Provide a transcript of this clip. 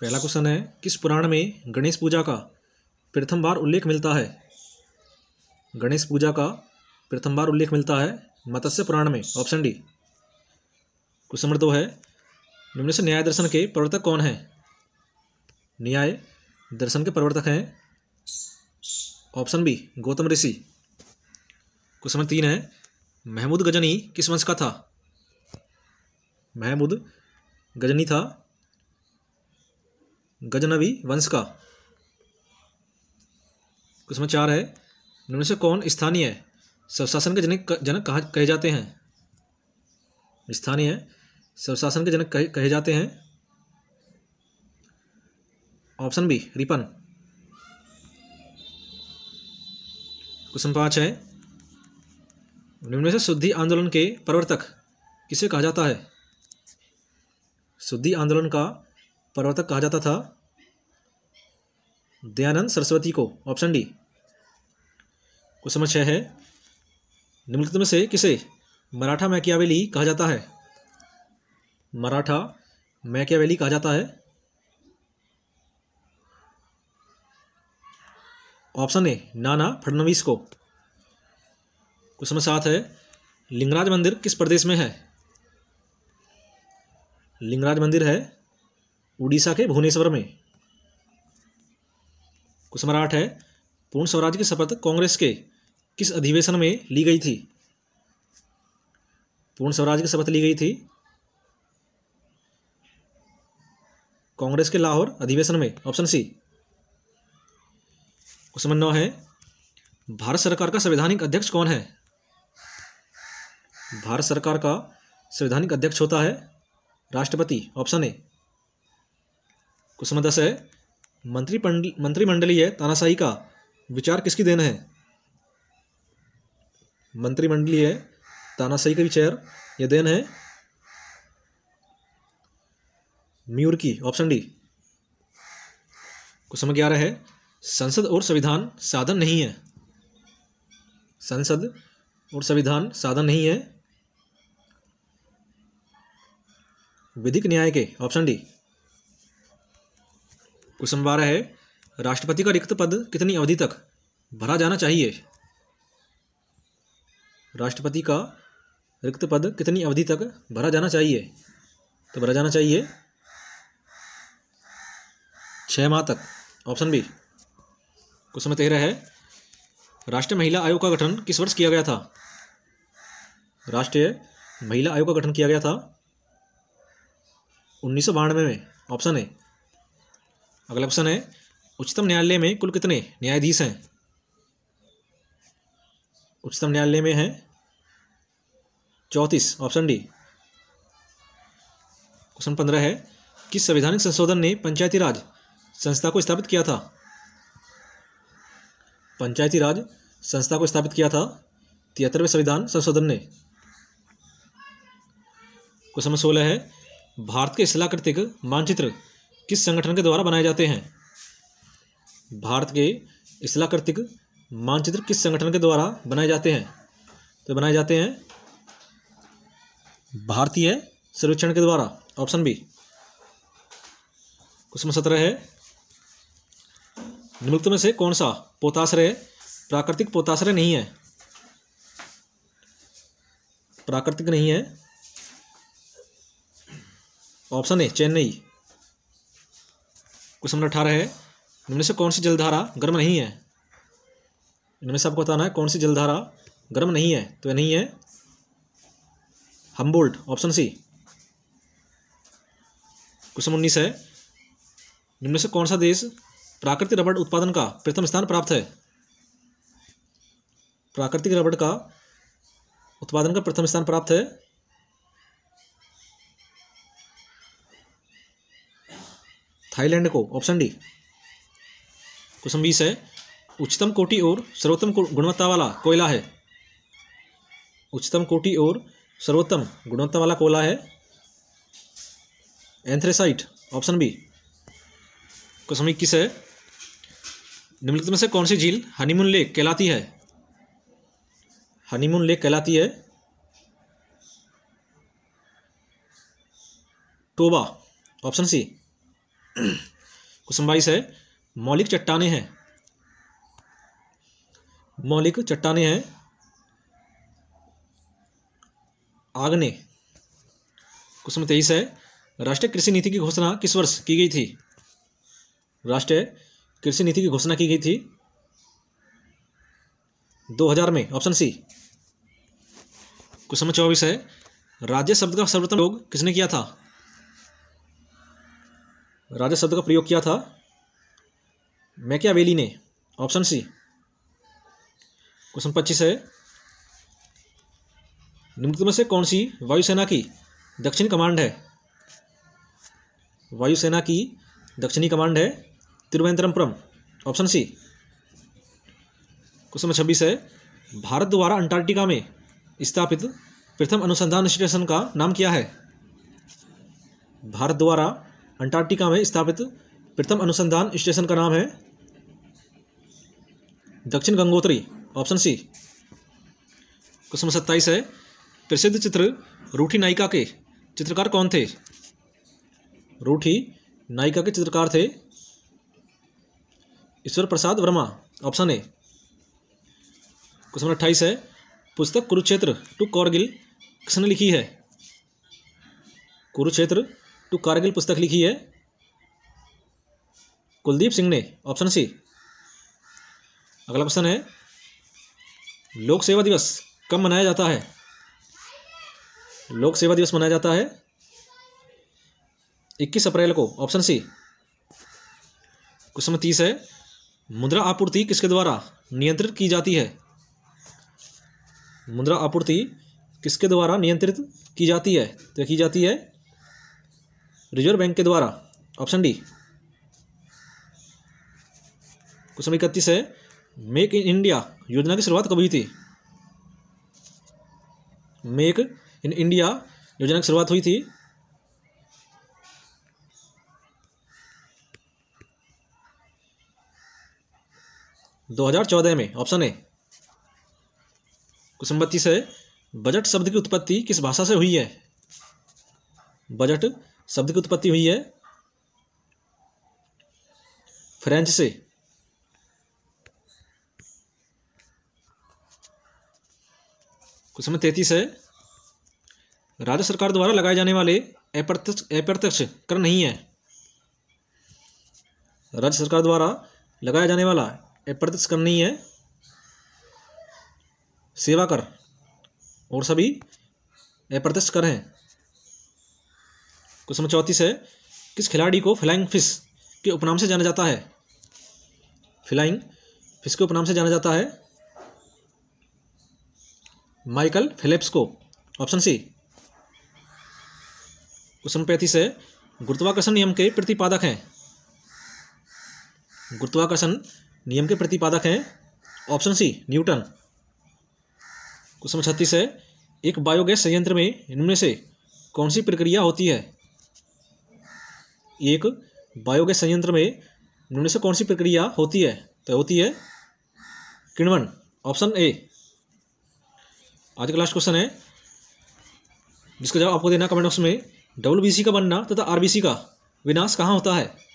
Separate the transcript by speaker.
Speaker 1: पहला क्वेश्चन है किस पुराण में गणेश पूजा का प्रथम बार उल्लेख मिलता है गणेश पूजा का प्रथम बार उल्लेख मिलता है मत्स्य पुराण में ऑप्शन डी क्वेश्चन नंबर दो है निम्न से न्याय दर्शन के प्रवर्तक कौन हैं न्याय दर्शन के प्रवर्तक हैं option B Gautam Rishi question number तीन है महमूद गजनी किस वंश का था महमूद गजनी था गजनवी वंश का क्वेश्चन चार है निम्न से कौन स्थानीय है स्वशासन के जनक जनक कहा कहे जाते हैं स्थानीय है स्वशासन के जनक कहे, कहे जाते हैं ऑप्शन बी रिपन क्वेश्चन पांच है निम्न से शुद्धि आंदोलन के प्रवर्तक किसे कहा जाता है शुद्धि आंदोलन का प्रवर्तक कहा जाता था दयानंद सरस्वती को ऑप्शन डी क्वेश्चन नंबर छः है निम्नलिखित में से किसे मराठा मैकियावेली कहा जाता है मराठा मैकियावेली कहा जाता है ऑप्शन ए नाना फडनवीस को क्वेश्चन नंबर सात है लिंगराज मंदिर किस प्रदेश में है लिंगराज मंदिर है उड़ीसा के भुवनेश्वर में क्वेश्चन नंबर आठ है पूर्ण स्वराज की शपथ कांग्रेस के किस अधिवेशन में ली गई थी पूर्ण स्वराज की शपथ ली गई थी कांग्रेस के लाहौर अधिवेशन में ऑप्शन सी क्वेश्चन नंबर नौ है भारत सरकार का संवैधानिक अध्यक्ष कौन है भारत सरकार का संवैधानिक अध्यक्ष होता है राष्ट्रपति ऑप्शन ए क्वेश्चन नंबर दस है मंत्री मंत्रिमंडलीय तानाशाही का विचार किसकी देन है मंत्रिमंडलीय तानाशाही का विचार यह देन है म्यूर की ऑप्शन डी क्वेश्चन नंबर ग्यारह है संसद और संविधान साधन नहीं है संसद और संविधान साधन नहीं है विधिक न्याय के ऑप्शन डी क्वेश्चन बारह है राष्ट्रपति का रिक्त पद कितनी अवधि तक भरा जाना चाहिए राष्ट्रपति का रिक्त पद कितनी अवधि तक भरा जाना चाहिए तो भरा जाना चाहिए छः माह तक ऑप्शन बी क्वेश्चन तेरह है राष्ट्रीय महिला आयोग का गठन किस वर्ष किया गया था राष्ट्रीय महिला आयोग का गठन किया गया था उन्नीस में ऑप्शन है अगला ऑप्शन है उच्चतम न्यायालय में कुल कितने न्यायाधीश हैं उच्चतम न्यायालय में हैं चौंतीस ऑप्शन डी क्वेश्चन पंद्रह है किस संवैधानिक संशोधन ने पंचायती राज संस्था को स्थापित किया था पंचायती राज संस्था को स्थापित किया था तिहत्तरवें संविधान संशोधन ने क्वेश्चन सोलह है भारत के सलाहकृतिक मानचित्र किस संगठन के द्वारा बनाए जाते हैं भारत के स्थलाकृतिक मानचित्र किस संगठन के द्वारा बनाए जाते हैं तो बनाए जाते हैं भारतीय है, सर्वेक्षण के द्वारा ऑप्शन बी क्वेश्चन सत्रह है निम्नलिखित में से कौन सा पोताश्रय प्राकृतिक पोताश्रय नहीं है प्राकृतिक नहीं है option A Chennai question number अठारह है इनमें से कौन सी जलधारा गर्म नहीं है इनमें से आपको बताना है कौन सी जलधारा गर्म नहीं है तो नहीं है हम्बोल्ट ऑप्शन सी क्वेश्चन उन्नीस है निम्न से कौन सा देश प्राकृतिक रबड़ उत्पादन का प्रथम स्थान प्राप्त है प्राकृतिक रबड़ का उत्पादन का प्रथम स्थान प्राप्त है थाईलैंड को ऑप्शन डी क्वेश्चन बीस है उच्चतम कोटि और सर्वोत्तम गुणवत्ता वाला कोयला है उच्चतम कोटि और सर्वोत्तम गुणवत्ता वाला कोयला है एंथ्रेसाइट ऑप्शन बी क्वेश्चन इक्कीस है निम्नलिखित में से कौन सी झील हनीमून लेक कहलाती है हनीमून लेक कहलाती है टोबा ऑप्शन सी क्वेश्चन बाईस है मौलिक चट्टाने हैं मौलिक चट्टाने हैं आग्ने क्वेश्चन तेईस है राष्ट्रीय कृषि नीति की घोषणा किस वर्ष की गई थी राष्ट्रीय कृषि नीति की घोषणा की गई थी 2000 में ऑप्शन सी क्वेश्चन चौबीस है राज्य शब्द का सर्वोत्तम योग किसने किया था राजा शब्द का प्रयोग किया था मैकियावेली ने ऑप्शन सी क्वेश्चन पच्चीस है निम्नलिखित में से कौन सी वायुसेना की दक्षिणी कमांड है वायुसेना की दक्षिणी कमांड है तिरुवनंतपुरम ऑप्शन सी क्वेश्चन छब्बीस है भारत द्वारा अंटार्कटिका में स्थापित प्रथम अनुसंधान स्टेशन का नाम क्या है भारत द्वारा अंटार्कटिका में स्थापित प्रथम अनुसंधान स्टेशन का नाम है दक्षिण गंगोत्री ऑप्शन सी क्वेश्चन सत्ताईस है प्रसिद्ध चित्र रूठी नायिका के चित्रकार कौन थे रूठी नायिका के चित्रकार थे Ishwar Prasad Verma option A question अट्ठाईस है पुस्तक कुरुक्षेत्र टू कौरगिल किसने लिखी है कुरुक्षेत्र टू कारगिल पुस्तक लिखी है कुलदीप सिंह ने ऑप्शन सी अगला क्वेश्चन है लोक सेवा दिवस कब मनाया जाता है लोक सेवा दिवस मनाया जाता है 21 अप्रैल को ऑप्शन सी क्वेश्चन तीस है मुद्रा आपूर्ति किसके द्वारा नियंत्रित की जाती है मुद्रा आपूर्ति किसके द्वारा नियंत्रित की जाती है तो की जाती है रिजर्व बैंक के द्वारा ऑप्शन डी क्वेश्चन इकतीस है मेक इन इंडिया योजना की शुरुआत कब हुई थी मेक इन इंडिया योजना की शुरुआत हुई थी दो हजार चौदह में ऑप्शन ए क्वेश्चन बत्तीस है बजट शब्द की उत्पत्ति किस भाषा से हुई है बजट शब्द की उत्पत्ति हुई है फ्रेंच से क्वेश्चन तैतीस है राज्य सरकार द्वारा लगाए जाने वाले अप्रत्यक्ष अप्रत्यक्ष कर नहीं है राज्य सरकार द्वारा लगाया जाने वाला अप्रत्यक्ष कर नहीं है सेवा कर और सभी अप्रत्यक्ष कर हैं क्वेश्चन नंबर चौंतीस है किस खिलाड़ी को फ्लाइंग फिश के उपनाम से जाना जाता है फ्लाइंग फिश के उपनाम से जाना जाता है माइकल फिलिप्स को ऑप्शन सी क्वेश्चन पैंतीस है गुरुत्वाकर्षण नियम के प्रतिपादक हैं गुरुत्वाकर्षण नियम के प्रतिपादक हैं ऑप्शन सी न्यूटन क्वेश्चन छत्तीस है एक बायोगैस संयंत्र में इनमें से कौन सी प्रक्रिया होती है एक बायोगैस संयंत्र में निम्न से कौन सी प्रक्रिया होती है तो होती है किण्वन ऑप्शन ए आज का लास्ट क्वेश्चन है जिसका जवाब आपको देना कमेंट बॉक्स में डब्ल्यू का बनना तथा आर का विनाश कहाँ होता है